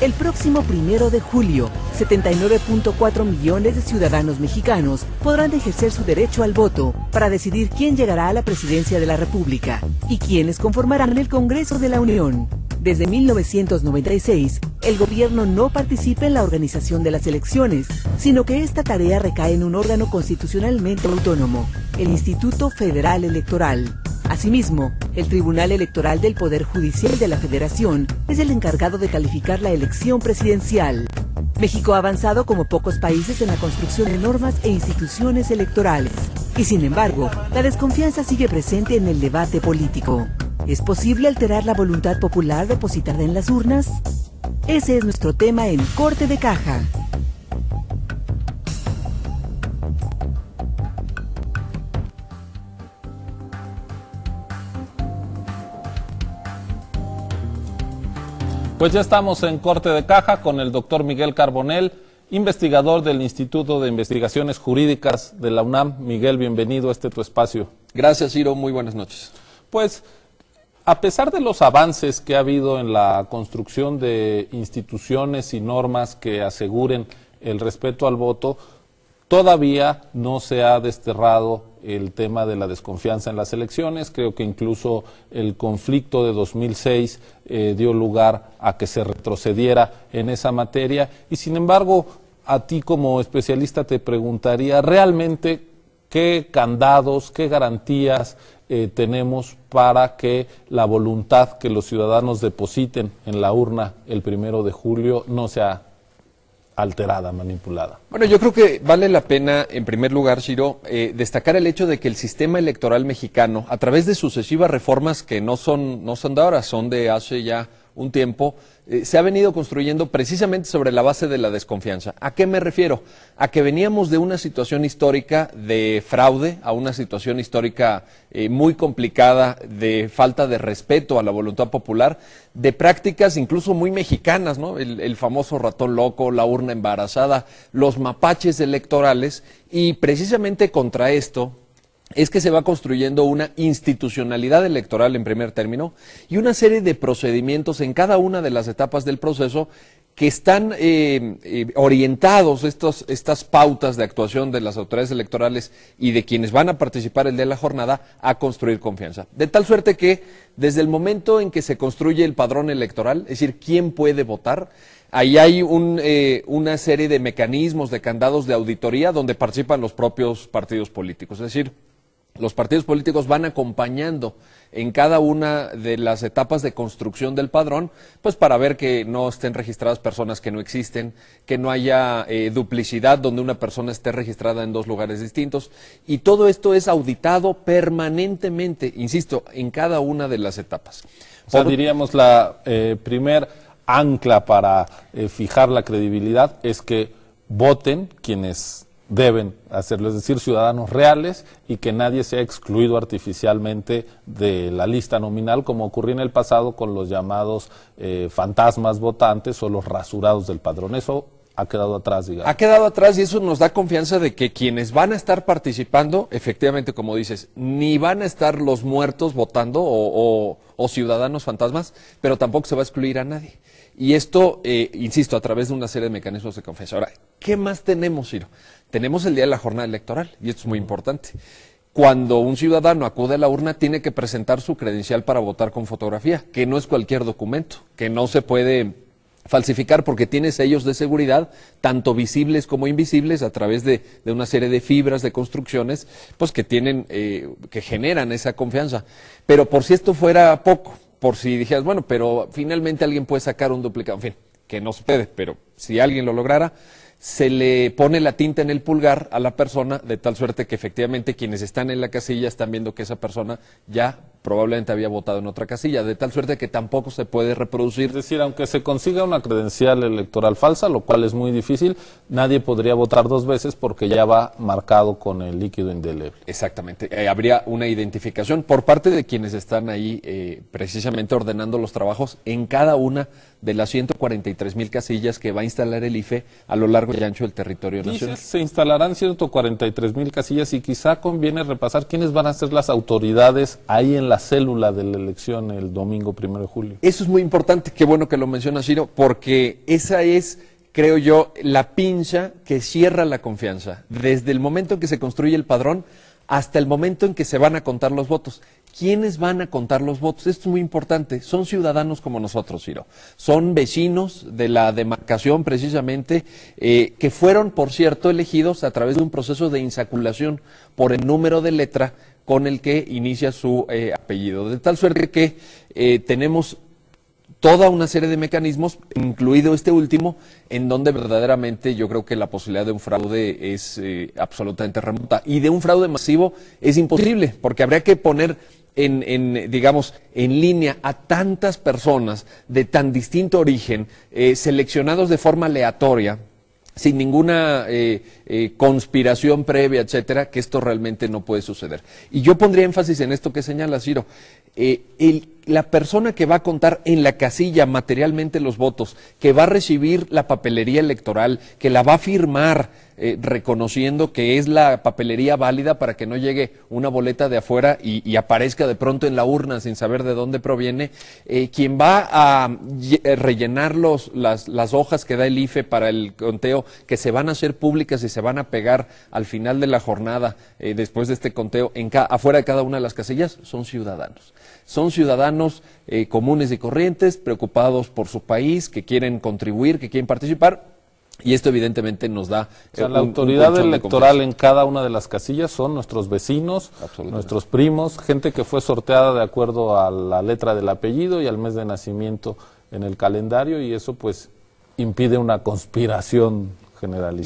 El próximo primero de julio, 79.4 millones de ciudadanos mexicanos podrán ejercer su derecho al voto para decidir quién llegará a la presidencia de la República y quiénes conformarán el Congreso de la Unión. Desde 1996, el gobierno no participa en la organización de las elecciones, sino que esta tarea recae en un órgano constitucionalmente autónomo, el Instituto Federal Electoral. Asimismo, el Tribunal Electoral del Poder Judicial de la Federación es el encargado de calificar la elección presidencial. México ha avanzado como pocos países en la construcción de normas e instituciones electorales. Y sin embargo, la desconfianza sigue presente en el debate político. ¿Es posible alterar la voluntad popular depositada en las urnas? Ese es nuestro tema en Corte de Caja. Pues ya estamos en corte de caja con el doctor Miguel Carbonel, investigador del Instituto de Investigaciones Jurídicas de la UNAM. Miguel, bienvenido a este tu espacio. Gracias, Ciro. Muy buenas noches. Pues, a pesar de los avances que ha habido en la construcción de instituciones y normas que aseguren el respeto al voto, Todavía no se ha desterrado el tema de la desconfianza en las elecciones. Creo que incluso el conflicto de 2006 eh, dio lugar a que se retrocediera en esa materia. Y sin embargo, a ti como especialista te preguntaría realmente qué candados, qué garantías eh, tenemos para que la voluntad que los ciudadanos depositen en la urna el primero de julio no sea alterada, manipulada. Bueno, yo creo que vale la pena, en primer lugar, Ciro, eh, destacar el hecho de que el sistema electoral mexicano, a través de sucesivas reformas que no son, no son de ahora, son de hace ya un tiempo, eh, se ha venido construyendo precisamente sobre la base de la desconfianza. ¿A qué me refiero? A que veníamos de una situación histórica de fraude, a una situación histórica eh, muy complicada de falta de respeto a la voluntad popular, de prácticas incluso muy mexicanas, ¿no? el famoso ratón loco, la urna embarazada, los mapaches electorales, y precisamente contra esto es que se va construyendo una institucionalidad electoral en primer término y una serie de procedimientos en cada una de las etapas del proceso que están eh, eh, orientados estos, estas pautas de actuación de las autoridades electorales y de quienes van a participar el día de la jornada a construir confianza. De tal suerte que desde el momento en que se construye el padrón electoral, es decir, quién puede votar, ahí hay eh, una serie de mecanismos, de candados de auditoría donde participan los propios partidos políticos. Es decir, los partidos políticos van acompañando en cada una de las etapas de construcción del padrón, pues para ver que no estén registradas personas que no existen, que no haya eh, duplicidad donde una persona esté registrada en dos lugares distintos. Y todo esto es auditado permanentemente, insisto, en cada una de las etapas. O diríamos la eh, primer ancla para eh, fijar la credibilidad es que voten quienes deben hacerlo, es decir, ciudadanos reales y que nadie sea excluido artificialmente de la lista nominal, como ocurrió en el pasado con los llamados eh, fantasmas votantes o los rasurados del padrón. Eso ha quedado atrás, digamos. Ha quedado atrás y eso nos da confianza de que quienes van a estar participando, efectivamente, como dices, ni van a estar los muertos votando o ciudadanos fantasmas, pero tampoco se va a excluir a nadie. Y esto, eh, insisto, a través de una serie de mecanismos de confianza. Ahora, ¿qué más tenemos, Ciro? Tenemos el día de la jornada electoral, y esto es muy importante. Cuando un ciudadano acude a la urna, tiene que presentar su credencial para votar con fotografía, que no es cualquier documento, que no se puede falsificar porque tiene sellos de seguridad, tanto visibles como invisibles, a través de, una serie de fibras, de construcciones, pues que tienen, eh, que generan esa confianza. Pero por si esto fuera poco, por si dijeras, bueno, pero finalmente alguien puede sacar un duplicado, en fin, que no sucede, pero si alguien lo lograra, se le pone la tinta en el pulgar a la persona de tal suerte que efectivamente quienes están en la casilla están viendo que esa persona ya probablemente había votado en otra casilla, de tal suerte que tampoco se puede reproducir. Es decir, aunque se consiga una credencial electoral falsa, lo cual es muy difícil, nadie podría votar dos veces porque ya va marcado con el líquido indeleble. Exactamente, eh, habría una identificación por parte de quienes están ahí eh, precisamente ordenando los trabajos en cada una de las 143 mil casillas que va a instalar el IFE a lo largo y ancho del territorio nacional. Se instalarán 143 mil casillas y quizá conviene repasar quiénes van a ser las autoridades ahí en la célula de la elección el domingo primero de julio. Eso es muy importante, qué bueno que lo menciona Ciro, porque esa es, creo yo, la pincha que cierra la confianza. Desde el momento en que se construye el padrón, hasta el momento en que se van a contar los votos. ¿Quiénes van a contar los votos? Esto es muy importante. Son ciudadanos como nosotros, Ciro. Son vecinos de la demarcación, precisamente, eh, que fueron, por cierto, elegidos a través de un proceso de insaculación por el número de letra con el que inicia su eh, apellido. De tal suerte que eh, tenemos toda una serie de mecanismos, incluido este último, en donde verdaderamente yo creo que la posibilidad de un fraude es eh, absolutamente remota. Y de un fraude masivo es imposible, porque habría que poner en, digamos, en línea a tantas personas de tan distinto origen, eh, seleccionados de forma aleatoria, sin ninguna eh, conspiración previa, etcétera, que esto realmente no puede suceder. Y yo pondría énfasis en esto que señala Ciro. el la persona que va a contar en la casilla materialmente los votos, que va a recibir la papelería electoral, que la va a firmar eh, reconociendo que es la papelería válida para que no llegue una boleta de afuera y, aparezca de pronto en la urna sin saber de dónde proviene, eh, quien va a eh, rellenar los, las, hojas que da el IFE para el conteo, que se van a hacer públicas y se van a pegar al final de la jornada, después de este conteo, en afuera de cada una de las casillas, son ciudadanos. Son ciudadanos eh, comunes y corrientes, preocupados por su país, que quieren contribuir, que quieren participar. Y esto evidentemente nos da... Eh, la autoridad electoral en cada una de las casillas son nuestros vecinos, nuestros primos, gente que fue sorteada de acuerdo a la letra del apellido y al mes de nacimiento en el calendario y eso pues impide una conspiración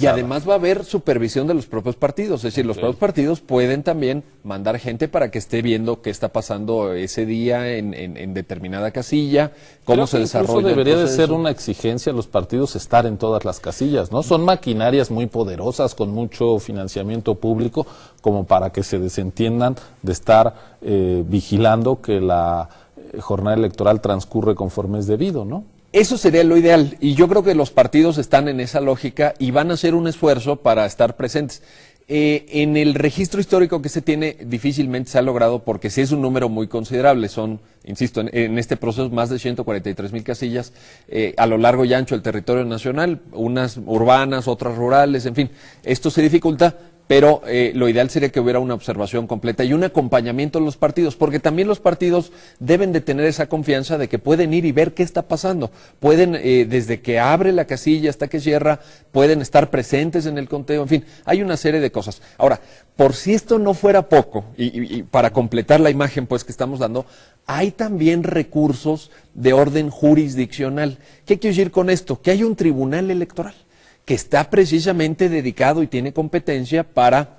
y además va a haber supervisión de los propios partidos, es decir, los propios partidos pueden también mandar gente para que esté viendo qué está pasando ese día en, determinada casilla, cómo se desarrolla. debería de ser una exigencia a los partidos estar en todas las casillas, ¿no? Son maquinarias muy poderosas con mucho financiamiento público como para que se desentiendan de estar eh, vigilando que la eh, jornada electoral transcurre conforme es debido, ¿no? Eso sería lo ideal y yo creo que los partidos están en esa lógica y van a hacer un esfuerzo para estar presentes. Eh, en el registro histórico que se tiene difícilmente se ha logrado porque sí es un número muy considerable. Son, insisto, en, este proceso más de 143 mil casillas eh, a lo largo y ancho del territorio nacional, unas urbanas, otras rurales, en fin. Esto se dificulta, pero eh, lo ideal sería que hubiera una observación completa y un acompañamiento de los partidos, porque también los partidos deben de tener esa confianza de que pueden ir y ver qué está pasando. Pueden, eh, desde que abre la casilla hasta que cierra, pueden estar presentes en el conteo, en fin, hay una serie de cosas. Ahora, por si esto no fuera poco, y, para completar la imagen pues que estamos dando, hay también recursos de orden jurisdiccional. ¿Qué quiero decir con esto? Que hay un tribunal electoral que está precisamente dedicado y tiene competencia para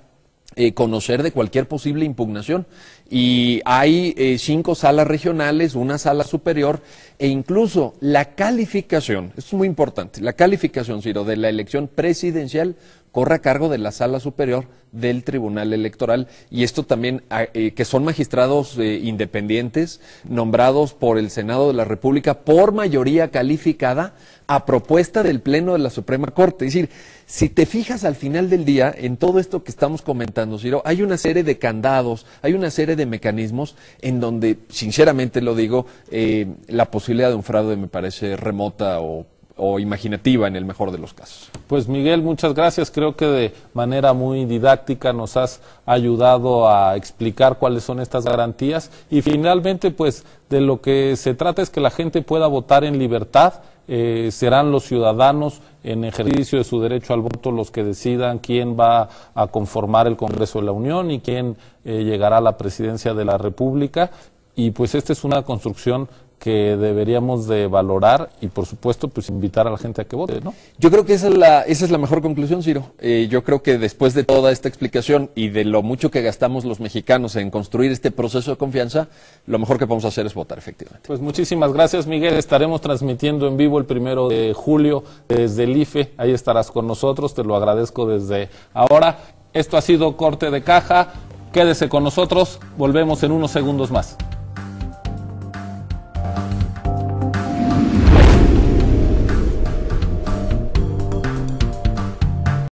eh, conocer de cualquier posible impugnación y hay eh, cinco salas regionales, una sala superior e incluso la calificación, esto es muy importante, la calificación, Ciro, de la elección presidencial corre a cargo de la sala superior del Tribunal Electoral y esto también, ah, eh, que son magistrados eh, independientes nombrados por el Senado de la República por mayoría calificada a propuesta del Pleno de la Suprema Corte. Es decir, si te fijas al final del día en todo esto que estamos comentando, Ciro, hay una serie de candados, hay una serie de mecanismos en donde, sinceramente lo digo, eh, la posibilidad de un fraude me parece remota o o imaginativa en el mejor de los casos. Pues Miguel, muchas gracias. Creo que de manera muy didáctica nos has ayudado a explicar cuáles son estas garantías y finalmente pues de lo que se trata es que la gente pueda votar en libertad eh, serán los ciudadanos en ejercicio de su derecho al voto los que decidan quién va a conformar el Congreso de la Unión y quién eh, llegará a la presidencia de la República y pues esta es una construcción que deberíamos de valorar y por supuesto pues invitar a la gente a que vote, ¿no? Yo creo que esa es la, esa es la mejor conclusión, Ciro. Eh, yo creo que después de toda esta explicación y de lo mucho que gastamos los mexicanos en construir este proceso de confianza, lo mejor que podemos hacer es votar, efectivamente. Pues muchísimas gracias, Miguel. Estaremos transmitiendo en vivo el primero de julio desde el IFE. Ahí estarás con nosotros, te lo agradezco desde ahora. Esto ha sido Corte de Caja. Quédese con nosotros, volvemos en unos segundos más.